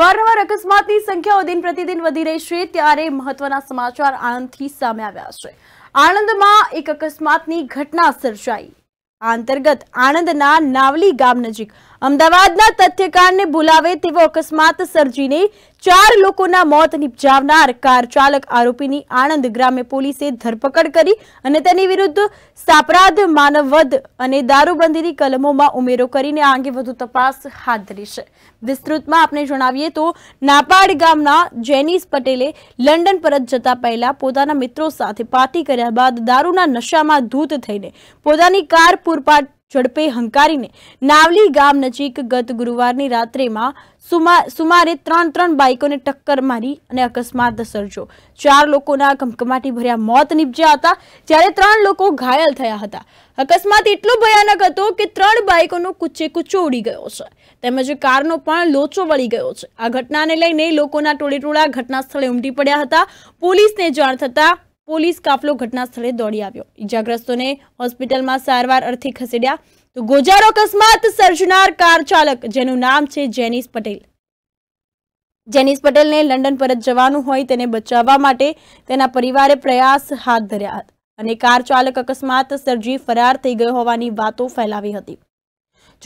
અવારનવાર અકસ્માતની સંખ્યાઓ દિન પ્રતિદિન વધી રહી છે ત્યારે મહત્વના સમાચાર આણંદથી સામે આવ્યા છે આણંદમાં એક અકસ્માતની ઘટના સર્જાઈ આ અંતર્ગત આણંદના નાવલી ગામ નજીક અમદાવાદના તથ્યકારને ભૂલાવે તેવો અકસ્માત સર્જીને ચાર લોકોના મોત નિપજાવનાર કાર ચાલક આરોપીની આણંદ ગ્રામ્ય પોલીસે ધરપકડ કરી અને તેની વિરુદ્ધ સાપરાધ માનવવધ અને દારૂબંધીની કલમોમાં ઉમેરો કરીને આ અંગે વધુ તપાસ હાથ ધરી છે વિસ્તૃતમાં આપણે જણાવીએ તો નાપાડ ગામના જેનિસ પટેલે લંડન પરત જતા પહેલા પોતાના મિત્રો સાથે પાર્ટી કર્યા બાદ દારૂના નશામાં ધૂત થઈને પોતાની કાર પૂરપાટ ઝડપે હંકારીને નાવલી ગામ નજીક ગત ગુરુવારની રાત્રેમાં સુમારે ત્રણ ત્રણ બાઇકોને ટક્કર મારી અને અકસ્માત સર્જો ચાર લોકોના કમકમાટી ભર્યા મોત નીપજ્યા હતા જ્યારે ત્રણ લોકો ઘાયલ થયા હતા અકસ્માત એટલો ભયાનક હતો કે ત્રણ બાઇકોનો કુચ્ચે કુચ્ચો ઉડી ગયો છે તેમજ કારનો પણ લોચો વળી ગયો છે આ ઘટનાને લઈને લોકોના ટોળેટોળા ઘટના સ્થળે ઉમટી પડ્યા હતા પોલીસને જાણ થતાં પોલીસ કાફલો ઘટના સ્થળે દોડી આવ્યો ઇજાગ્રસ્તોને હોસ્પિટલમાં સારવાર અર્થે ખસેડ્યા તો ગોજારો અકસ્માત સર્જનાર કાર ચાલક જેનું નામ છે જેનિસ પટેલ જેનિસ પટેલને લંડન પરત જવાનું હોય તેને બચાવવા માટે તેના પરિવારે પ્રયાસ હાથ ધર્યા હતા અને કાર ચાલક અકસ્માત સર્જી ફરાર થઈ ગયો હોવાની વાતો ફેલાવી હતી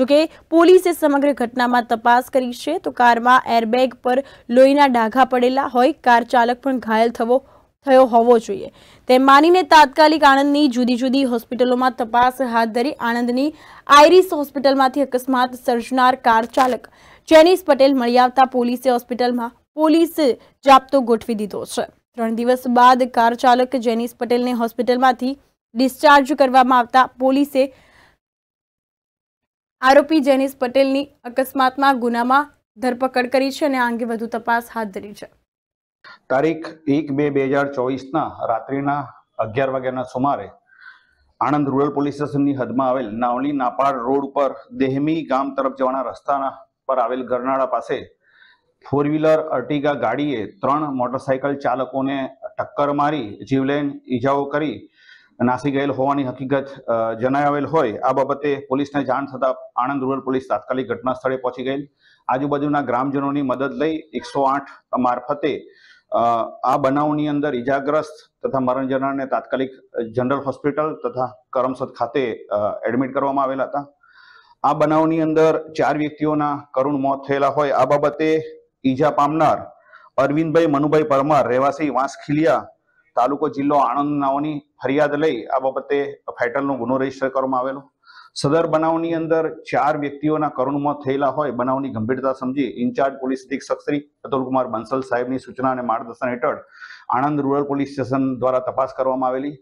જોકે પોલીસે સમગ્ર ઘટનામાં તપાસ કરી છે તો કારમાં એરબેગ પર લોહીના ડાઘા પડેલા હોય કાર ચાલક પણ ઘાયલ થવો થયો હોવો જોઈએ તેમ માનીને તાત્કાલિક આણંદની જુદી જુદી હોસ્પિટલોમાં તપાસ હાથ ધરી આણંદની આઈરિસ હોસ્પિટલમાંથી અકસ્માત સર્જનાર કાર ચાલક જેનિસ પટેલ મળી આવતા પોલીસે હોસ્પિટલમાં પોલીસ જાપતો ગોઠવી દીધો છે ત્રણ દિવસ બાદ કાર ચાલક જેનિસ પટેલને હોસ્પિટલમાંથી ડિસ્ચાર્જ કરવામાં આવતા પોલીસે આરોપી જેનિસ પટેલની અકસ્માતમાં ગુનામાં ધરપકડ કરી છે અને આ અંગે વધુ તપાસ હાથ ધરી છે તારીખ એક બે બે હજાર ચોવીસના રાત્રિના અગિયાર વાગ્યાના સુમારે આણંદ રૂરલ પોલીસ સ્ટેશનની હદમાં આવેલ નાવલી નાપાડ રોડ પર દેહમી ગામ તરફ જવાના રસ્તાના પર આવેલ ગરનાળા પાસે ફોર વ્હીલર અર્ટિગા ગાડીએ ત્રણ મોટરસાયકલ ચાલકોને ટક્કર મારી જીવલેણ ઈજાઓ કરી નાસી ગયેલ હોવાની હકીકત જણાવેલ હોય આ બાબતે પોલીસને જાણ થતાં આણંદ રૂરલ પોલીસ તાત્કાલિક ઘટના સ્થળે પહોંચી ગયેલ આજુબાજુના ગ્રામજનોની મદદ લઈ એકસો આઠ મારફતે આ બનાવની અંદર ઈજાગ્રસ્ત તથા મરણજનાને તાત્કાલિક જનરલ હોસ્પિટલ તથા કરમસદ ખાતે એડમિટ કરવામાં આવેલા હતા આ બનાવની અંદર ચાર વ્યક્તિઓના કરુણ મોત થયેલા હોય આ બાબતે ઈજા પામનાર અરવિંદભાઈ મનુભાઈ પરમાર રહેવાસી વાંસખીલિયા તાલુકો જિલ્લો આણંદ નાઓની ફરિયાદ લઈ આ બાબતે ફાઇટલનો ગુનો રજીસ્ટર કરવામાં આવેલો સદર બનાવની અંદર ચાર વ્યક્તિઓના કરુણમાં થયેલા હોય બનાવની ગંભીરતા સમજી ઇન્ચાર્જ પોલીસ અધિક્ષક શ્રી અતુલકુમાર બંસલ સાહેબની સૂચના અને માર્ગદર્શન હેઠળ આણંદ રૂરલ પોલીસ સ્ટેશન દ્વારા તપાસ કરવામાં આવેલી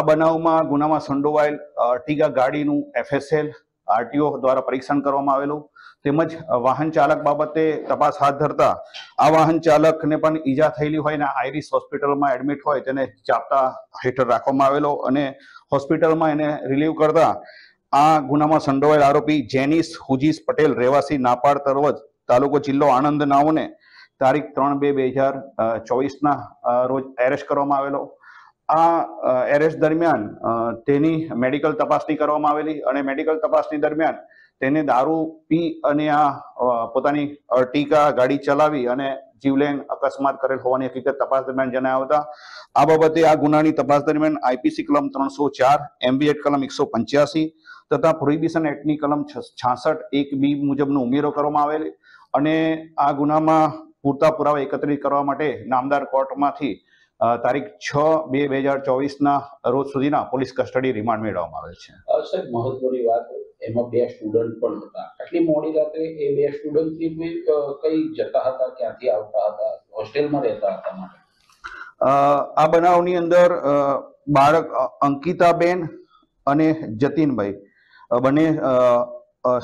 આ બનાવમાં ગુનામાં સંડોવાયેલ અર્ટિગા ગાડીનું એફએસએલ આરટીઓ દ્વારા પરીક્ષણ કરવામાં આવેલું તેમજ વાહન ચાલક બાબતે તપાસ હાથ ધરતા આ વાહન ચાલકને પણ ઈજા થયેલી હોય અને આઈરિસ હોસ્પિટલમાં એડમિટ હોય તેને ચાપતા હેઠળ રાખવામાં આવેલો અને હોસ્પિટલમાં એને રિલીવ કરતા આ ગુનામાં સંડોવાયેલ આરોપી જેનિસ હુજીસ પટેલ રહેવાસી નાપાડ તરવજ તાલુકો જિલ્લો આણંદ નાઓને તારીખ ત્રણ બે બે હજાર ચોવીસના રોજ એરેસ્ટ કરવામાં આવેલો આ એરેસ્ટ દરમિયાન તેની મેડિકલ તપાસણી કરવામાં આવેલી અને મેડિકલ તપાસણી દરમિયાન તેને દારૂ પી અને આ પોતાની અર્ટિકા ગાડી ચલાવી અને જીવલેન અકસ્માત કરેલ હોવાની હકીકત તપાસ દરમિયાન જણાવ્યા હતા આ બાબતે આ ગુનાની તપાસ દરમિયાન આઈપીસી કલમ ત્રણસો ચાર એમબીએડ કલમ એકસો પંચ્યાસી તથા પ્રોહિબિશન એક્ટની કલમ છાસઠ એક બી મુજબનો ઉમેરો કરવામાં આવેલ અને આ ગુનામાં પૂરતા પુરાવા એકત્રિત કરવા માટે નામદાર કોર્ટમાંથી તારીખ છ બે બે હજાર ચોવીસના રોજ સુધીના પોલીસ કસ્ટડી રિમાન્ડ મેળવવામાં આવે છે સાહેબ મહત્વની વાત એમાં બે સ્ટુડન્ટ પણ હતા આટલી મોડી રાત્રે એ બે સ્ટુડન્ટ કઈ જતા હતા ક્યાંથી આવતા હતા હોસ્ટેલમાં રહેતા હતા માટે આ બનાવની અંદર બાળક અંકિતાબેન અને જતીનભાઈ બંને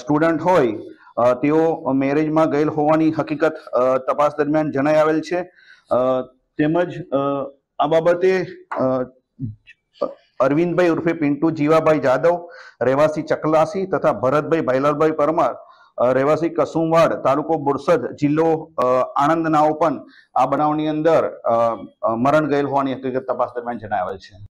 સ્ટુડન્ટ હોય તેઓ મેરેજમાં ગયેલ હોવાની હકીકત તપાસ દરમિયાન જણાઈ આવેલ છે તેમજ આ બાબતે અરવિંદભાઈ ઉર્ફે પિન્ટુ જીવાભાઈ જાદવ રહેવાસી ચકલાસી તથા ભરતભાઈ ભાઈલાલભાઈ પરમાર રહેવાસી કસુમવાડ તાલુકો બોરસદ જિલ્લો આણંદ નાઓ પણ આ બનાવની અંદર મરણ ગયેલ હોવાની હકીકત તપાસ દરમિયાન જણાવેલ છે